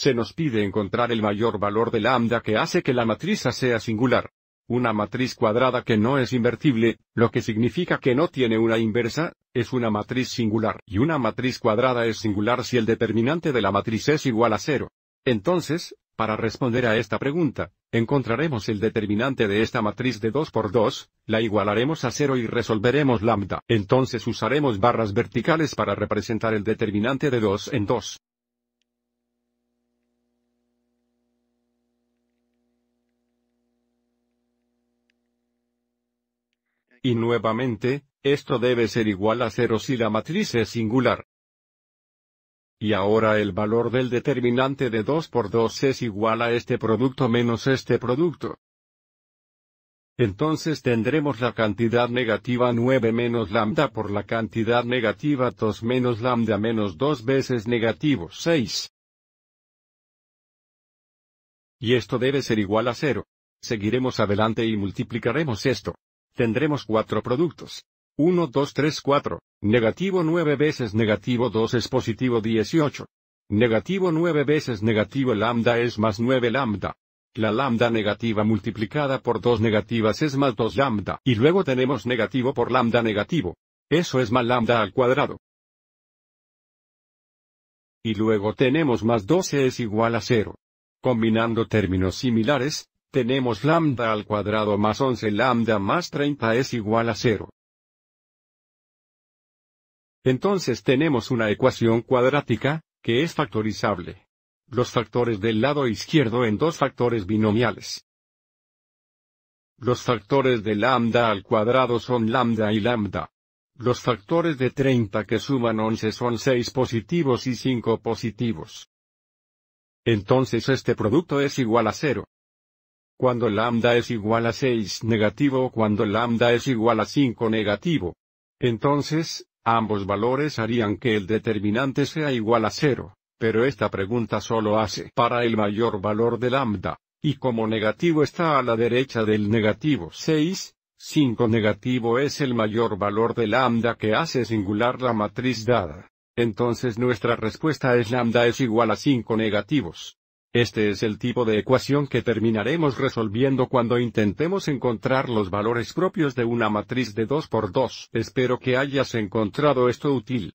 se nos pide encontrar el mayor valor de lambda que hace que la matriz sea singular. Una matriz cuadrada que no es invertible, lo que significa que no tiene una inversa, es una matriz singular. Y una matriz cuadrada es singular si el determinante de la matriz es igual a cero. Entonces, para responder a esta pregunta, encontraremos el determinante de esta matriz de 2 por 2, la igualaremos a cero y resolveremos lambda. Entonces usaremos barras verticales para representar el determinante de 2 en 2. Y nuevamente, esto debe ser igual a cero si la matriz es singular. Y ahora el valor del determinante de 2 por 2 es igual a este producto menos este producto. Entonces tendremos la cantidad negativa 9 menos lambda por la cantidad negativa 2 menos lambda menos 2 veces negativo 6. Y esto debe ser igual a 0. Seguiremos adelante y multiplicaremos esto tendremos cuatro productos. 1, 2, 3, 4. Negativo 9 veces negativo 2 es positivo 18. Negativo 9 veces negativo lambda es más 9 lambda. La lambda negativa multiplicada por 2 negativas es más 2 lambda. Y luego tenemos negativo por lambda negativo. Eso es más lambda al cuadrado. Y luego tenemos más 12 es igual a 0. Combinando términos similares, tenemos lambda al cuadrado más 11 lambda más 30 es igual a 0. Entonces tenemos una ecuación cuadrática, que es factorizable. Los factores del lado izquierdo en dos factores binomiales. Los factores de lambda al cuadrado son lambda y lambda. Los factores de 30 que suman 11 son 6 positivos y 5 positivos. Entonces este producto es igual a 0 cuando lambda es igual a 6 negativo o cuando lambda es igual a 5 negativo. Entonces, ambos valores harían que el determinante sea igual a 0, pero esta pregunta solo hace para el mayor valor de lambda, y como negativo está a la derecha del negativo 6, 5 negativo es el mayor valor de lambda que hace singular la matriz dada. Entonces nuestra respuesta es lambda es igual a 5 negativos. Este es el tipo de ecuación que terminaremos resolviendo cuando intentemos encontrar los valores propios de una matriz de 2 por 2. Espero que hayas encontrado esto útil.